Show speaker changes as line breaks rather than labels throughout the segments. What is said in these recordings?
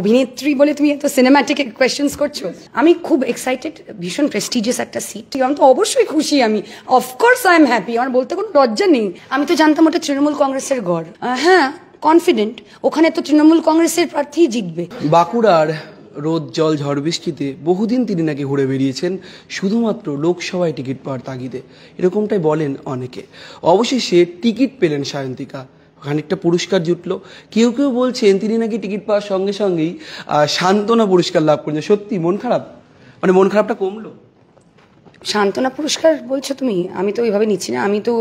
অভিনেত্রী বলে তুমি এত সিনেম্যাটিক কোয়েশ্চেন্স করছো আমি খুব এক্সাইটেড ভীষণ প্রেস্টিজিয়াস একটা সিট আমি তো অবশ্যই খুশি আমি অফকোর্স আই এম হ্যাপি আমার বলতে কোনো লজ্জা নেই আমি তো জানতাম ওটা তৃণমূল কংগ্রেসের ঘর হ্যাঁ কনফিডেন্ট ওখানে তো তৃণমূল কংগ্রেসের প্রার্থী জিতবে
বাঁকুড়ার রোদ জল ঝড় বৃষ্টিতে বহুদিন তিনি নাকি ঘুরে বেরিয়েছেন শুধুমাত্র লোকসভায় টিকিট পাওয়ার তাগিদে এরকমটাই বলেন অনেকে অবশেষে টিকিট পেলেন সায়ন্তিকা খানিকটা পুরস্কার জুটলো কেউ কেউ বলছেন তিনি নাকি টিকিট পাওয়ার সঙ্গে সঙ্গেই সান্ত্বনা পুরস্কার লাভ করেছেন সত্যি মন খারাপ মানে মন খারাপটা কমলো
সান্ত্বনা পুরস্কার বলছো তুমি আমি তো ওইভাবে নিচ্ছি না আমি তো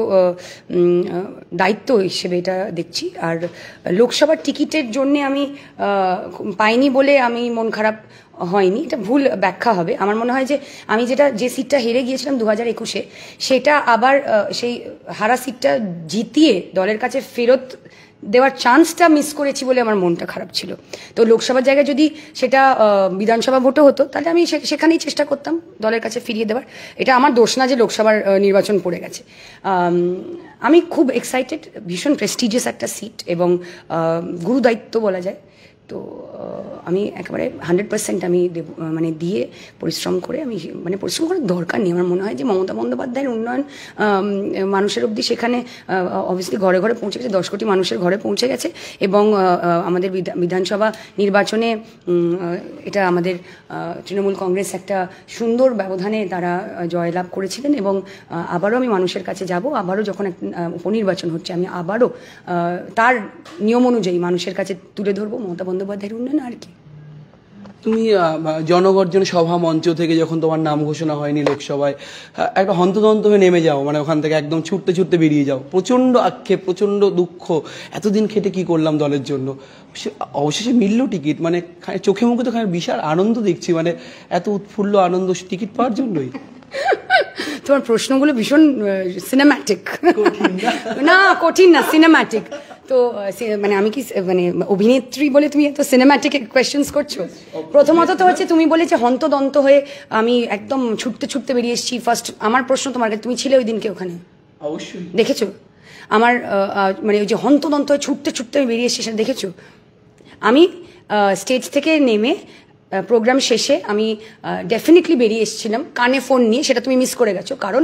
দায়িত্ব হিসেবে এটা দেখছি আর লোকসভার টিকিটের জন্যে আমি পাইনি বলে আমি মন খারাপ হয়নি এটা ভুল ব্যাখ্যা হবে আমার মনে হয় যে আমি যেটা যে সিটটা হেরে গিয়েছিলাম দু হাজার একুশে সেটা আবার সেই হারা সিটটা জিতিয়ে দলের কাছে ফেরত দেওয়ার চান্সটা মিস করেছি বলে আমার মনটা খারাপ ছিল তো লোকসভার জায়গায় যদি সেটা বিধানসভা ভোটও হতো তাহলে আমি সেখানেই চেষ্টা করতাম দলের কাছে ফিরিয়ে দেওয়ার এটা আমার দোষ না যে লোকসভার নির্বাচন পড়ে গেছে আমি খুব এক্সাইটেড ভীষণ প্রেস্টিজিয়াস একটা সিট এবং গুরুদায়িত্ব বলা যায় তো আমি একেবারে হান্ড্রেড পার্সেন্ট আমি মানে দিয়ে পরিশ্রম করে আমি মানে পরিশ্রম করার দরকার নেই আমার মনে হয় যে মমতা বন্দ্যোপাধ্যায়ের উন্নয়ন মানুষের অবধি সেখানে অবভিয়াসলি ঘরে ঘরে পৌঁছে গেছে দশ কোটি মানুষের ঘরে পৌঁছে গেছে এবং আমাদের বিধানসভা নির্বাচনে এটা আমাদের তৃণমূল কংগ্রেস একটা সুন্দর ব্যবধানে তারা জয়লাভ করেছিলেন এবং আবারও আমি মানুষের কাছে যাব আবারও যখন উপনির্বাচন হচ্ছে আমি আবারও তার নিয়ম অনুযায়ী মানুষের কাছে তুলে ধরবো মমতা বন্দ্যোপাধ্যায়ের উন্নয়ন আর কি
তুমি জনগর্জন সভা মঞ্চ থেকে যখন তোমার নাম ঘোষণা হয়নি লোকসভায় একটা হন্তদন্ত হয়ে নেমে যাও মানে ওখান থেকে একদম ছুটতে ছুটতে বেরিয়ে যাও প্রচণ্ড আক্ষেপ প্রচণ্ড দুঃখ এতদিন খেটে কি করলাম দলের জন্য অবশেষে মিলল টিকিট মানে চোখে মুখে তো বিশাল আনন্দ দেখছি মানে এত উৎফুল্ল আনন্দ টিকিট পাওয়ার জন্যই
তোমার প্রশ্নগুলো ভীষণ সিনেম্যাটিক না কঠিন না সিনেম্যাটিক তো মানে আমি কি মানে অভিনেত্রী বলে তুমি এত সিনেমাটিক কোয়েশ্চেন্স করছো প্রথমত তো হচ্ছে তুমি বলেছে হন্তদন্ত হয়ে আমি একদম ছুটতে ছুটতে বেরিয়ে এসেছি ফার্স্ট আমার প্রশ্ন তোমার তুমি ছিলে ওই দিনকে ওখানে অবশ্যই দেখেছো আমার মানে ওই যে হন্তদন্ত হয়ে ছুটতে ছুটতে আমি বেরিয়ে এসেছি সেটা দেখেছো আমি স্টেজ থেকে নেমে প্রোগ্রাম শেষে আমি ডেফিনেটলি বেরিয়ে এসেছিলাম কানে ফোন নিয়ে সেটা তুমি মিস করে গেছো কারণ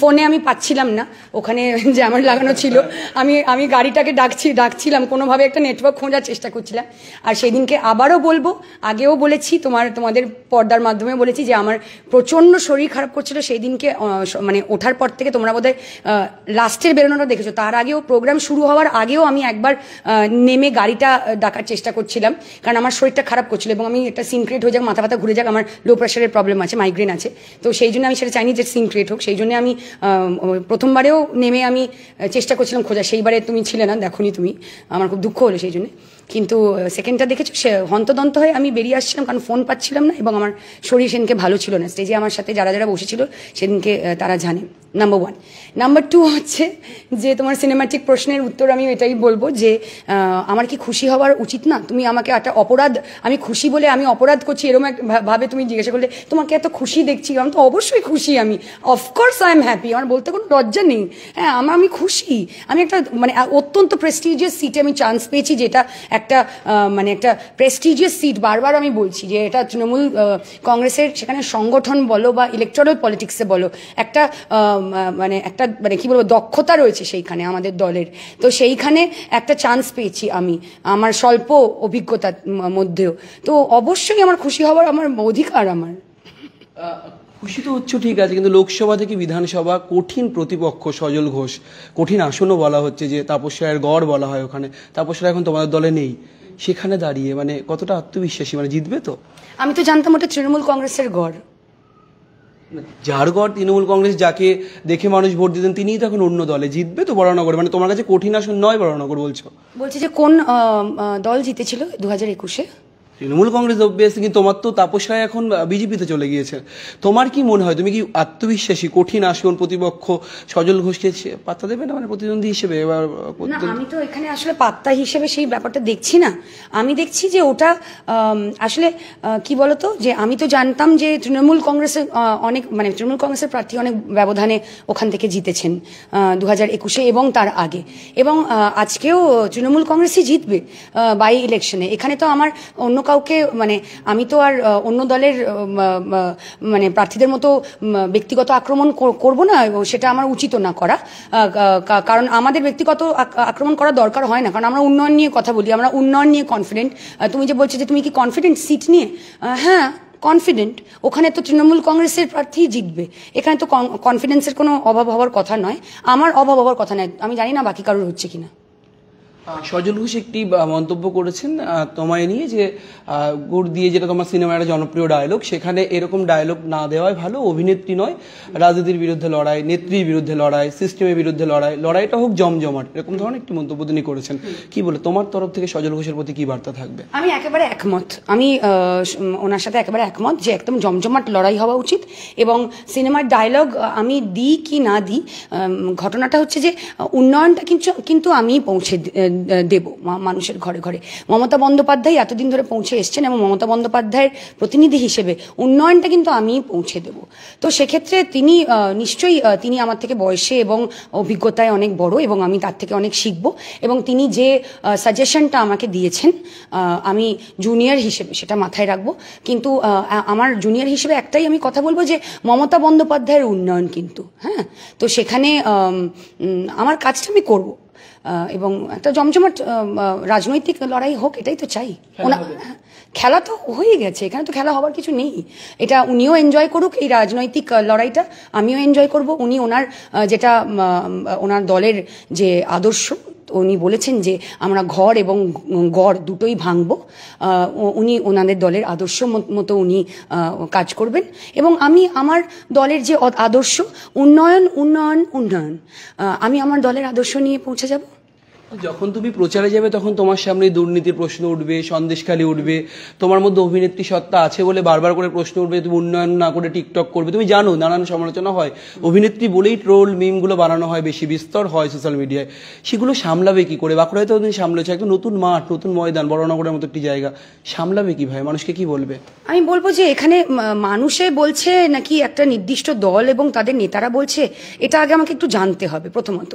ফোনে আমি পাচ্ছিলাম না ওখানে জ্যামার লাগানো ছিল আমি আমি গাড়িটাকে ডাকছি ডাকছিলাম কোনোভাবে একটা নেটওয়ার্ক খোঁজার চেষ্টা করছিলাম আর সেদিনকে আবারও বলবো আগেও বলেছি তোমার তোমাদের পর্দার মাধ্যমে বলেছি যে আমার প্রচণ্ড শরীর খারাপ করছিল সেই দিনকে মানে ওঠার পর থেকে তোমরা বোধহয় লাস্টের বেরোনোটা দেখেছো তার আগেও প্রোগ্রাম শুরু হওয়ার আগেও আমি একবার নেমে গাড়িটা ডাকার চেষ্টা করছিলাম কারণ আমার শরীরটা খারাপ করছিল এবং আমি এটা সিম ক্রিয়েট হয়ে যাক মাথা ব্যথা ঘুরে যাক আমার লো প্রেশারের প্রবলেম আছে মাইগ্রেন আছে তো সেই জন্য আমি সেটা চাইনি যে সিম ক্রিয়েট হোক সেই জন্য আমি প্রথমবারেও নেমে আমি চেষ্টা করছিলাম খোঁজা সেইবারে তুমি ছিলে না দেখো তুমি আমার খুব দুঃখ হলো সেই জন্য কিন্তু সেকেন্ডটা দেখেছি সে হন্তদন্ত হয়ে আমি বেরিয়ে আসছিলাম কারণ ফোন পাচ্ছিলাম না এবং আমার শরীর সেদিনকে ভালো ছিল না স্টেজে আমার সাথে যারা যারা বসেছিল সেদিনকে তারা জানে নাম্বার ওয়ান নাম্বার টু হচ্ছে যে তোমার সিনেমাটিক প্রশ্নের উত্তর আমি এটাই বলবো যে আমার কি খুশি হওয়ার উচিত না তুমি আমাকে একটা অপরাধ আমি খুশি বলে আমি অপরাধ করছি এরকম এক ভাবে তুমি জিজ্ঞাসা করলে তোমাকে এত খুশি দেখছি আমি তো অবশ্যই খুশি আমি অফকোর্স আই এম হ্যাপি আমার বলতে কোনো লজ্জা নেই হ্যাঁ আমার আমি খুশি আমি একটা মানে অত্যন্ত প্রেস্টিজিয়াস সিটে আমি চান্স পেয়েছি যেটা একটা মানে একটা প্রেস্টিজিয়াস সিট বারবার আমি বলছি যে এটা তৃণমূল কংগ্রেসের সেখানে সংগঠন বলো বা ইলেকট্রাল পলিটিক্সে বলো একটা মানে একটা মানে কি বলবো দক্ষতা রয়েছে সেইখানে আমাদের দলের তো সেইখানে একটা চান্স পেয়েছি আমি আমার স্বল্প অভিজ্ঞতার মধ্যেও তো অবশ্যই আমার খুশি হওয়ার আমার অধিকার আমার
খুশি তো হচ্ছে ঠিক আছে কিন্তু লোকসভা থেকে বিধানসভা কঠিন প্রতিপক্ষ সজল ঘোষ কঠিন আসনও বলা হচ্ছে যে তাপস রায়ের গড় বলা হয় ওখানে তাপস রায় এখন তোমাদের দলে নেই সেখানে দাঁড়িয়ে মানে কতটা আত্মবিশ্বাসী মানে জিতবে তো
আমি তো জানতাম ওটা তৃণমূল কংগ্রেসের গড়
ঝাড়গড় তৃণমূল কংগ্রেস যাকে দেখে মানুষ ভোট দিতেন তিনিই এখন অন্য দলে জিতবে তো বড়নগর মানে তোমার কাছে কঠিন আসন নয় বড়নগর বলছো
বলছি যে কোন দল জিতেছিল দু হাজার একুশে
তৃণমূল কংগ্রেস অভ্যেস কিন্তু তোমার তো তাপস এখন বিজেপিতে চলে গিয়েছে তোমার কি মনে হয় তুমি কি আত্মবিশ্বাসী কঠিন আসন প্রতিপক্ষ সজল ঘোষকে পাত্তা দেবে না মানে প্রতিদ্বন্দ্বী হিসেবে এবার আমি
তো এখানে আসলে পাত্তা হিসেবে সেই ব্যাপারটা দেখছি না
আমি দেখছি যে ওটা
আসলে কি বলতো যে আমি তো জানতাম যে তৃণমূল কংগ্রেসের অনেক মানে তৃণমূল কংগ্রেসের প্রার্থী অনেক ব্যবধানে ওখান থেকে জিতেছেন দু হাজার একুশে এবং তার আগে এবং আজকেও তৃণমূল কংগ্রেসই জিতবে বাই ইলেকশনে এখানে তো আমার অন্য কাউকে মানে আমি তো আর অন্য দলের মানে প্রার্থীদের মতো ব্যক্তিগত আক্রমণ করব না সেটা আমার উচিত না করা কারণ আমাদের ব্যক্তিগত আক্রমণ করা দরকার হয় না কারণ আমরা উন্নয়ন নিয়ে কথা বলি আমরা উন্নয়ন নিয়ে কনফিডেন্ট তুমি যে বলছো যে তুমি কি কনফিডেন্ট সিট নিয়ে হ্যাঁ কনফিডেন্ট ওখানে তো তৃণমূল কংগ্রেসের প্রার্থী জিতবে এখানে তো কনফিডেন্সের কোনো অভাব হওয়ার কথা নয় আমার অভাব হওয়ার কথা নয় আমি জানি না বাকি কারোর হচ্ছে কিনা
সজল ঘোষ একটি মন্তব্য করেছেন তোমায় নিয়ে যে গুড় দিয়ে যেটা তোমার সিনেমার একটা জনপ্রিয় ডায়লগ সেখানে এরকম ডায়লগ না দেওয়াই ভালো অভিনেত্রী নয় রাজনীতির বিরুদ্ধে লড়াই নেত্রীর বিরুদ্ধে লড়াই সিস্টেমের বিরুদ্ধে লড়াই লড়াইটা হোক জমজমাট এরকম ধরনের একটি মন্তব্য তিনি করেছেন কি বলে তোমার তরফ থেকে সজল ঘোষের প্রতি কি বার্তা থাকবে
আমি একেবারে একমত আমি ওনার সাথে একেবারে একমত যে একদম জমজমাট লড়াই হওয়া উচিত এবং সিনেমার ডায়লগ আমি দিই কি না দিই ঘটনাটা হচ্ছে যে উন্নয়নটা কিন্তু কিন্তু আমি পৌঁছে দেব মানুষের ঘরে ঘরে মমতা বন্দ্যোপাধ্যায় এতদিন ধরে পৌঁছে এসছেন এবং মমতা বন্দ্যোপাধ্যায়ের প্রতিনিধি হিসেবে উন্নয়নটা কিন্তু আমি পৌঁছে দেব তো সেক্ষেত্রে তিনি নিশ্চয়ই তিনি আমার থেকে বয়সে এবং অভিজ্ঞতায় অনেক বড় এবং আমি তার থেকে অনেক শিখব এবং তিনি যে সাজেশনটা আমাকে দিয়েছেন আমি জুনিয়র হিসেবে সেটা মাথায় রাখব কিন্তু আমার জুনিয়র হিসেবে একটাই আমি কথা বলবো যে মমতা বন্দ্যোপাধ্যায়ের উন্নয়ন কিন্তু হ্যাঁ তো সেখানে আমার কাজটা আমি করবো এবং একটা জমজমাট রাজনৈতিক লড়াই হোক এটাই তো চাই খেলা তো হয়ে গেছে এখানে তো খেলা হওয়ার কিছু নেই এটা উনিও এনজয় করুক এই রাজনৈতিক লড়াইটা আমিও এনজয় করব উনি ওনার যেটা ওনার দলের যে আদর্শ উনি বলেছেন যে আমরা ঘর এবং গড় দুটোই ভাঙব উনি ওনাদের দলের আদর্শ মতো উনি কাজ করবেন এবং আমি আমার দলের যে আদর্শ উন্নয়ন উন্নয়ন উন্নয়ন আমি আমার দলের আদর্শ নিয়ে পৌঁছে যাব
যখন তুমি প্রচারে যাবে তখন তোমার সামনে দুর্নীতির প্রশ্ন উঠবে সন্দেশখালী উঠবে তোমার মধ্যে অভিনেত্রী সত্তা আছে বলে বারবার করে প্রশ্ন উঠবে তুমি উন্নয়ন না করে টিকটক করবে তুমি জানো নানান সমালোচনা হয় অভিনেত্রী বলেই ট্রোল মিমগুলো বানানো হয় বেশি বিস্তর হয় সোশ্যাল মিডিয়ায় সেগুলো সামলাবে কি করে বাঁকুড়ায় তো তুমি সামলেছো একটা নতুন মাঠ নতুন ময়দান বড়নগরের মতো একটি জায়গা সামলাবে কি ভাই মানুষকে কি বলবে
আমি বলবো যে এখানে মানুষে বলছে নাকি একটা নির্দিষ্ট দল এবং তাদের নেতারা বলছে এটা আগে আমাকে একটু জানতে হবে প্রথমত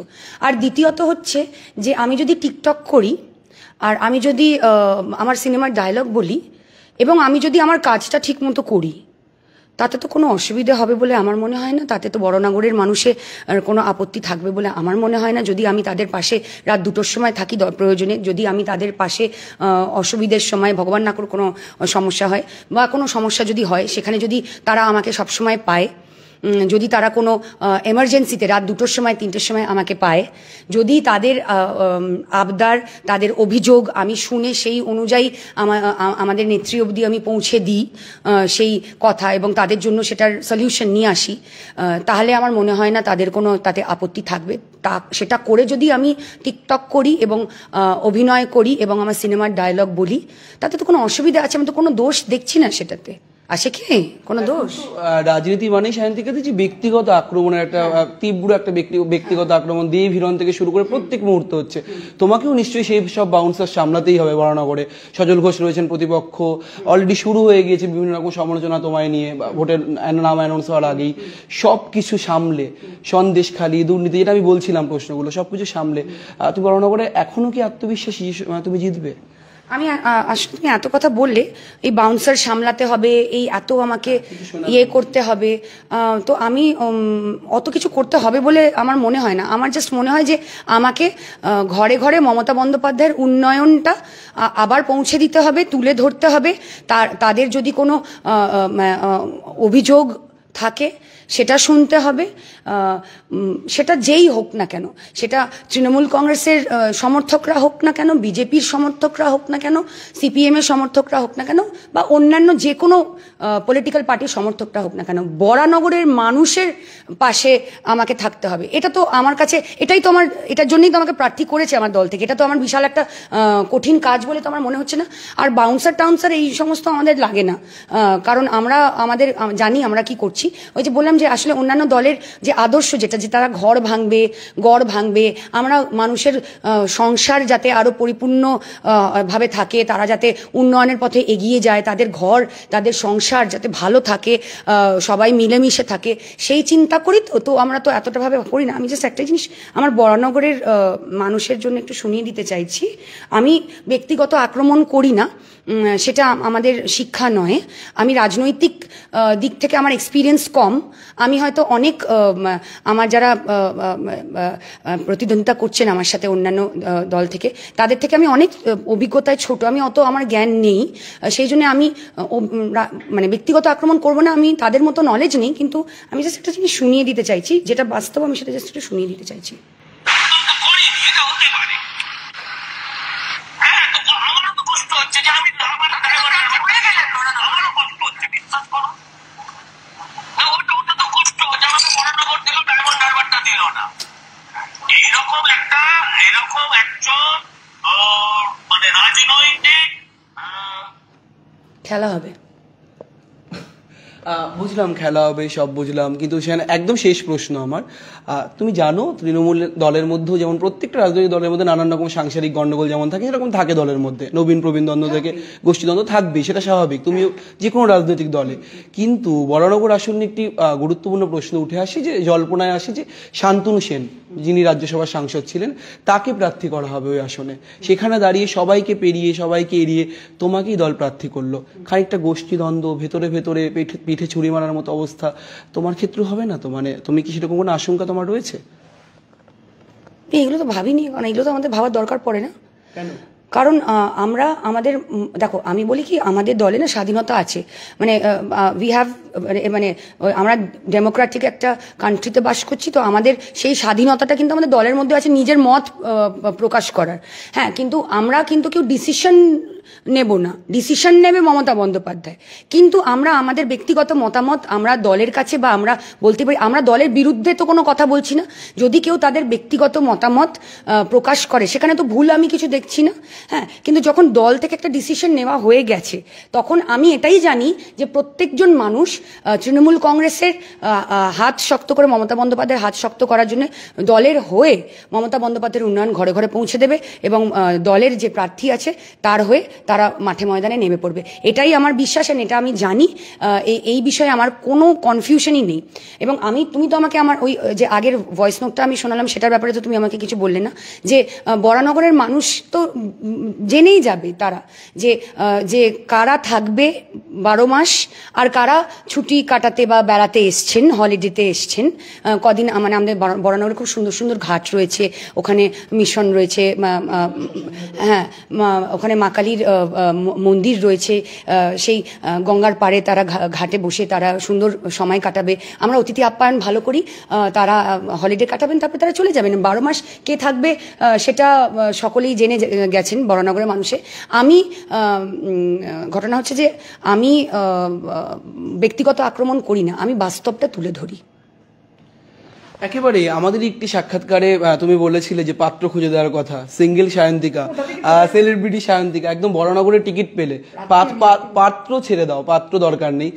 আর দ্বিতীয়ত হচ্ছে যে আমি যদি টিকটক করি আর আমি যদি আমার সিনেমার ডায়লগ বলি এবং আমি যদি আমার কাজটা ঠিক মতো করি তাতে তো কোনো অসুবিধে হবে বলে আমার মনে হয় না তাতে তো বড় নাগরের মানুষে কোনো আপত্তি থাকবে বলে আমার মনে হয় না যদি আমি তাদের পাশে রাত দুটোর সময় থাকি প্রয়োজনে যদি আমি তাদের পাশে অসুবিধের সময় ভগবান না কোনো সমস্যা হয় বা কোনো সমস্যা যদি হয় সেখানে যদি তারা আমাকে সবসময় পায় যদি তারা কোনো এমার্জেন্সিতে রাত দুটোর সময় তিনটের সময় আমাকে পায় যদি তাদের আবদার তাদের অভিযোগ আমি শুনে সেই অনুযায়ী আমাদের নেত্রী অবধি আমি পৌঁছে দিই সেই কথা এবং তাদের জন্য সেটার সলিউশন নিয়ে আসি তাহলে আমার মনে হয় না তাদের কোনো তাতে আপত্তি থাকবে তা সেটা করে যদি আমি টিকটক করি এবং অভিনয় করি এবং আমার সিনেমার ডায়লগ বলি তাতে তো কোনো অসুবিধা আছে আমি তো কোনো দোষ দেখছি না সেটাতে আসে কি কোনো হ্যাঁ, দোষ
রাজনীতি মানে সায়ন্তিকা যে ব্যক্তিগত আক্রমণের একটা তীব্র একটা ব্যক্তিগত আক্রমণ দিয়ে ভিরন থেকে শুরু করে প্রত্যেক মুহূর্ত হচ্ছে তোমাকেও নিশ্চয়ই সেই সব বাউন্সার সামলাতেই হবে বরানগরে সজল ঘোষ রয়েছেন প্রতিপক্ষ অলরেডি শুরু হয়ে গিয়েছে বিভিন্ন রকম সমালোচনা তোমায় নিয়ে ভোটের নাম অ্যানাউন্স হওয়ার আগেই সব কিছু সামলে সন্দেশ খালি দুর্নীতি যেটা আমি বলছিলাম প্রশ্নগুলো সব কিছু সামলে তুমি বরানগরে এখনো কি আত্মবিশ্বাসী মানে তুমি জিতবে আমি আসলে তুমি এত কথা বললে
এই বাউন্সার সামলাতে হবে এই এত আমাকে হ্যাঁ, ইয়ে করতে হবে তো আমি অত কিছু করতে হবে বলে আমার মনে হয় না আমার জাস্ট মনে হয় যে আমাকে ঘরে ঘরে মমতা বন্দ্যোপাধ্যায়ের উন্নয়নটা আবার পৌঁছে দিতে হবে তুলে ধরতে হবে তার তাদের যদি কোনো অভিযোগ থাকে সেটা শুনতে হবে সেটা যেই হোক না কেন সেটা তৃণমূল কংগ্রেসের সমর্থকরা হোক না কেন বিজেপির সমর্থকরা হোক না কেন সিপিএমের সমর্থকরা হোক না কেন বা অন্যান্য যে কোনো পলিটিক্যাল পার্টির সমর্থকরা হোক না কেন বরানগরের মানুষের পাশে আমাকে থাকতে হবে এটা তো আমার কাছে এটাই তো আমার এটার জন্যই তো আমাকে প্রার্থী করেছে আমার দল থেকে এটা তো আমার বিশাল একটা কঠিন কাজ বলে তো আমার মনে হচ্ছে না আর বাউন্সার টাউন্সার এই সমস্ত আমাদের লাগে না কারণ আমরা আমাদের জানি আমরা কি করছি ওই যে বললাম যে আসলে অন্যান্য দলের যে আদর্শ যেটা যে তারা ঘর ভাঙবে গড় ভাঙবে আমরা মানুষের সংসার যাতে আরও পরিপূর্ণ ভাবে থাকে তারা যাতে উন্নয়নের পথে এগিয়ে যায় তাদের ঘর তাদের সংসার যাতে ভালো থাকে সবাই মিলেমিশে থাকে সেই চিন্তা করি তো তো আমরা তো এতটাভাবে করি না আমি জাস্ট একটা জিনিস আমার বরানগরের মানুষের জন্য একটু শুনিয়ে দিতে চাইছি আমি ব্যক্তিগত আক্রমণ করি না সেটা আমাদের শিক্ষা নয় আমি রাজনৈতিক দিক থেকে আমার এক্সপিরিয়েন্স কম আমি হয়তো অনেক আমার যারা প্রতিদ্বন্দ্বিতা করছেন আমার সাথে অন্যান্য দল থেকে তাদের থেকে আমি অনেক অভিজ্ঞতায় ছোট আমি অত আমার জ্ঞান নেই সেই জন্য আমি মানে ব্যক্তিগত আক্রমণ করব না আমি তাদের মতো নলেজ নেই কিন্তু আমি জাস্ট একটা জিনিস শুনিয়ে দিতে চাইছি যেটা বাস্তব আমি সেটা জাস্ট একটু শুনিয়ে দিতে চাইছি
খেলা হবে বুঝলাম খেলা হবে সব বুঝলাম কিন্তু সেখানে একদম শেষ প্রশ্ন আমার তুমি জানো তৃণমূল দলের মধ্যেও যেমন প্রত্যেকটা রাজনৈতিক দলের মধ্যে নানান রকম সাংসারিক গণ্ডগোল যেমন থাকে সেরকম থাকে দলের মধ্যে নবীন প্রবীণ দ্বন্দ্ব হ্যাঁ। থেকে গোষ্ঠীদ্বন্দ্ব থাকবেই সেটা স্বাভাবিক তুমি যে কোনো রাজনৈতিক দলে কিন্তু বরানগর আসন্ন একটি গুরুত্বপূর্ণ প্রশ্ন উঠে আসে যে জল্পনায় আসে যে শান্তনু সেন যিনি রাজ্যসভার সাংসদ ছিলেন তাকে প্রার্থী করা হবে ওই আসনে সেখানে দাঁড়িয়ে সবাইকে পেরিয়ে সবাইকে এড়িয়ে তোমাকেই দল প্রার্থী করলো খানিকটা গোষ্ঠীদ্বন্দ্ব ভেতরে ভেতরে পিঠে পিঠে ছুরি মারার মতো অবস্থা তোমার ক্ষেত্রে হবে না তো মানে তুমি কি সেরকম কোনো আশঙ্কা তোমার রয়েছে
এগুলো তো ভাবিনি কারণ এগুলো তো আমাদের ভাবার দরকার পড়ে না কারণ আমরা আমাদের দেখো আমি বলি কি আমাদের দলে না স্বাধীনতা আছে মানে উই হ্যাভ মানে, মানে আমরা ডেমোক্রেটিক একটা কান্ট্রিতে বাস করছি তো আমাদের সেই স্বাধীনতাটা কিন্তু আমাদের দলের মধ্যে আছে নিজের মত প্রকাশ করার হ্যাঁ কিন্তু আমরা কিন্তু কেউ ডিসিশন নেব না ডিসিশন নেবে মমতা বন্দ্যোপাধ্যায় কিন্তু আমরা আমাদের ব্যক্তিগত মতামত আমরা দলের কাছে বা আমরা বলতে পারি আমরা দলের বিরুদ্ধে তো কোনো কথা বলছি না যদি কেউ তাদের ব্যক্তিগত মতামত প্রকাশ করে সেখানে তো ভুল আমি কিছু দেখছি না হ্যাঁ কিন্তু যখন দল থেকে একটা ডিসিশন নেওয়া হয়ে গেছে তখন আমি এটাই জানি যে প্রত্যেকজন মানুষ তৃণমূল কংগ্রেসের হাত শক্ত করে মমতা বন্দ্যোপাধ্যায়ের হাত শক্ত করার জন্য দলের হয়ে মমতা বন্দ্যোপাধ্যায়ের উন্নয়ন ঘরে ঘরে পৌঁছে দেবে এবং দলের যে প্রার্থী আছে তার হয়ে তারা মাঠে ময়দানে নেমে পড়বে এটাই আমার বিশ্বাস অ্যান্ড এটা আমি জানি এই বিষয়ে আমার কোনো কনফিউশনই নেই এবং আমি তুমি তো আমাকে আমার ওই যে আগের ভয়েস নোটটা আমি শোনালাম সেটার ব্যাপারে তো তুমি আমাকে কিছু বললে না যে বরানগরের মানুষ তো জেনেই যাবে তারা যে যে কারা থাকবে বারো মাস আর কারা ছুটি কাটাতে বা বেড়াতে এসছেন হলিডেতে এসছেন কদিন মানে আমাদের বরানগরে খুব সুন্দর সুন্দর ঘাট রয়েছে ওখানে মিশন রয়েছে হ্যাঁ ওখানে মাকালির মন্দির রয়েছে সেই গঙ্গার পাড়ে তারা ঘাটে বসে তারা সুন্দর সময় কাটাবে আমরা অতিথি আপ্যায়ন ভালো করি তারা হলিডে কাটাবেন তারপরে তারা চলে যাবেন বারো মাস কে থাকবে সেটা সকলেই জেনে গেছেন বরানগরের মানুষে আমি ঘটনা হচ্ছে যে আমি ব্যক্তিগত আক্রমণ করি না আমি বাস্তবটা তুলে ধরি
একেবারে আমাদের একটি সাক্ষাৎকারে তুমি বলেছিলে যে পাত্র খুঁজে দেওয়ার কথা সিঙ্গেল সায়ন্তিকা সেলিব্রিটি সায়ন্তিকা একদম বড়নগরের টিকিট পেলে পাত্র ছেড়ে দাও পাত্র দরকার নেই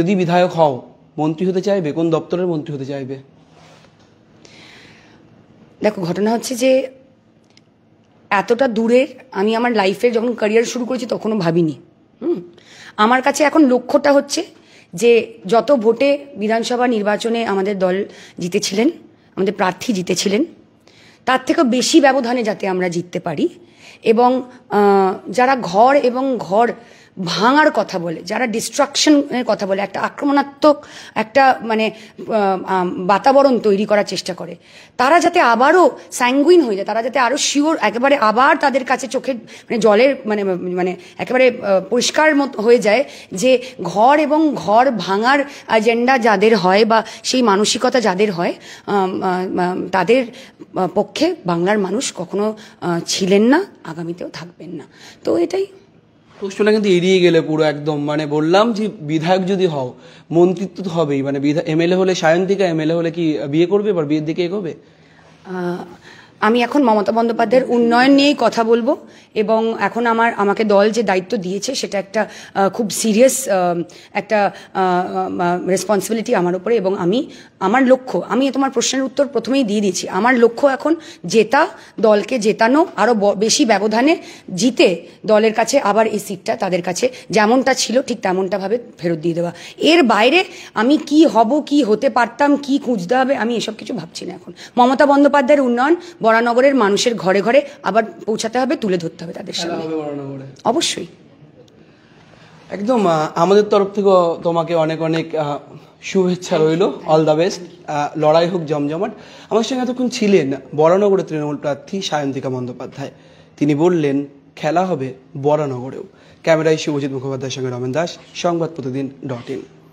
যদি বিধায়ক হও মন্ত্রী হতে চাইবে কোন দপ্তরের মন্ত্রী হতে চাইবে
দেখো ঘটনা হচ্ছে যে এতটা দূরের আমি আমার লাইফে যখন ক্যারিয়ার শুরু করেছি তখনও ভাবিনি হুম আমার কাছে এখন লক্ষ্যটা হচ্ছে যে যত ভোটে বিধানসভা নির্বাচনে আমাদের দল জিতেছিলেন আমাদের প্রার্থী জিতেছিলেন তার থেকেও বেশি ব্যবধানে যাতে আমরা জিততে পারি এবং যারা ঘর এবং ঘর ভাঙার কথা বলে যারা ডিস্ট্রাকশনের কথা বলে একটা আক্রমণাত্মক একটা মানে বাতাবরণ তৈরি করার চেষ্টা করে তারা যাতে আবারও স্যাঙ্গুইন হয়ে যায় তারা যাতে আরও শিওর একেবারে আবার তাদের কাছে চোখের মানে জলের মানে মানে একেবারে পরিষ্কার মতো হয়ে যায় যে ঘর এবং ঘর ভাঙার এজেন্ডা যাদের হয় বা সেই মানসিকতা যাদের হয় তাদের পক্ষে বাংলার মানুষ কখনো ছিলেন না আগামীতেও থাকবেন না তো এটাই
প্রশ্নটা কিন্তু এড়িয়ে গেলে পুরো একদম মানে বললাম যে বিধায়ক যদি হও মন্ত্রিত্ব তো হবেই মানে এমএলএ হলে সায়ন্তিকা এমএলএ হলে কি বিয়ে করবে এবার বিয়ের দিকে এগোবে
আমি এখন মমতা বন্দ্যোপাধ্যায়ের উন্নয়ন নিয়েই কথা বলবো এবং এখন আমার আমাকে দল যে দায়িত্ব দিয়েছে সেটা একটা খুব সিরিয়াস একটা রেসপন্সিবিলিটি আমার উপরে এবং আমি আমার লক্ষ্য আমি তোমার প্রশ্নের উত্তর প্রথমেই দিয়ে দিয়েছি আমার লক্ষ্য এখন জেতা দলকে জেতানো আরও বেশি ব্যবধানে জিতে দলের কাছে আবার এই সিটটা তাদের কাছে যেমনটা ছিল ঠিক তেমনটাভাবে ফেরত দিয়ে দেওয়া এর বাইরে আমি কি হব কি হতে পারতাম কি খুঁজতে হবে আমি এসব কিছু ভাবছি না এখন মমতা বন্দ্যোপাধ্যায়ের উন্নয়ন বরানগরের মানুষের
ঘরে ঘরে আবার পৌঁছাতে হবে তুলে ধরতে হবে তাদের সামনে অবশ্যই একদম আমাদের তরফ থেকে তোমাকে অনেক অনেক শুভেচ্ছা রইল অল দ্য বেস্ট লড়াই হোক জমজমাট আমার সঙ্গে এতক্ষণ ছিলেন বরানগরের তৃণমূল প্রার্থী সায়ন্তিকা বন্দ্যোপাধ্যায় তিনি বললেন খেলা হবে বরানগরেও ক্যামেরায় শুভজিৎ মুখোপাধ্যায়ের সঙ্গে রমেন দাস সংবাদ প্রতিদিন ডট ইন